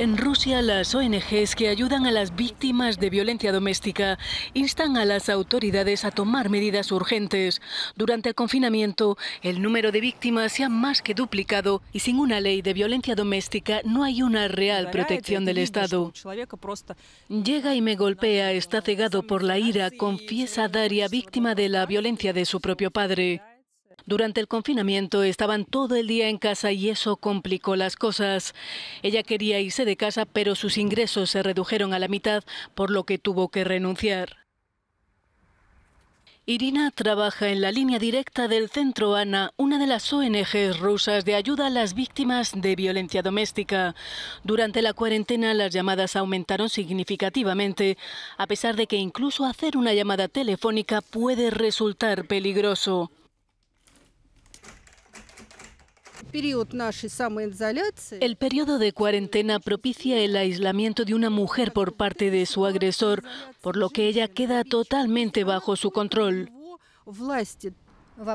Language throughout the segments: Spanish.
En Rusia, las ONGs que ayudan a las víctimas de violencia doméstica instan a las autoridades a tomar medidas urgentes. Durante el confinamiento, el número de víctimas se ha más que duplicado y sin una ley de violencia doméstica no hay una real protección del este Estado. Llega y me golpea, está cegado por la ira, confiesa Daria, víctima de la violencia de su propio padre. Durante el confinamiento estaban todo el día en casa y eso complicó las cosas. Ella quería irse de casa, pero sus ingresos se redujeron a la mitad, por lo que tuvo que renunciar. Irina trabaja en la línea directa del Centro ANA, una de las ONGs rusas de ayuda a las víctimas de violencia doméstica. Durante la cuarentena las llamadas aumentaron significativamente, a pesar de que incluso hacer una llamada telefónica puede resultar peligroso. El periodo de cuarentena propicia el aislamiento de una mujer por parte de su agresor, por lo que ella queda totalmente bajo su control.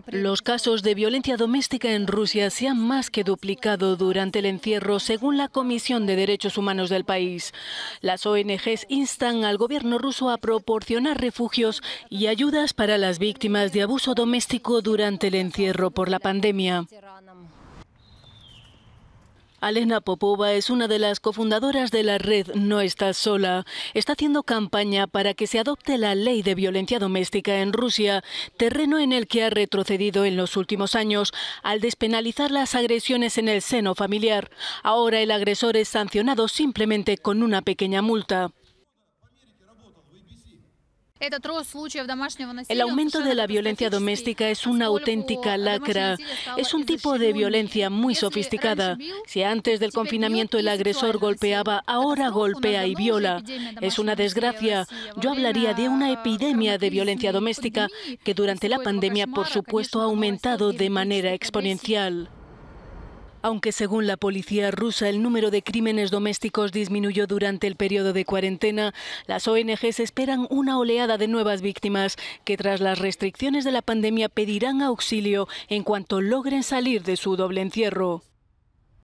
Los casos de violencia doméstica en Rusia se han más que duplicado durante el encierro, según la Comisión de Derechos Humanos del país. Las ONGs instan al gobierno ruso a proporcionar refugios y ayudas para las víctimas de abuso doméstico durante el encierro por la pandemia. Alena Popova es una de las cofundadoras de la red No Estás Sola. Está haciendo campaña para que se adopte la ley de violencia doméstica en Rusia, terreno en el que ha retrocedido en los últimos años al despenalizar las agresiones en el seno familiar. Ahora el agresor es sancionado simplemente con una pequeña multa. El aumento de la violencia doméstica es una auténtica lacra. Es un tipo de violencia muy sofisticada. Si antes del confinamiento el agresor golpeaba, ahora golpea y viola. Es una desgracia. Yo hablaría de una epidemia de violencia doméstica que durante la pandemia, por supuesto, ha aumentado de manera exponencial. Aunque según la policía rusa el número de crímenes domésticos disminuyó durante el periodo de cuarentena, las ONGs esperan una oleada de nuevas víctimas que tras las restricciones de la pandemia pedirán auxilio en cuanto logren salir de su doble encierro.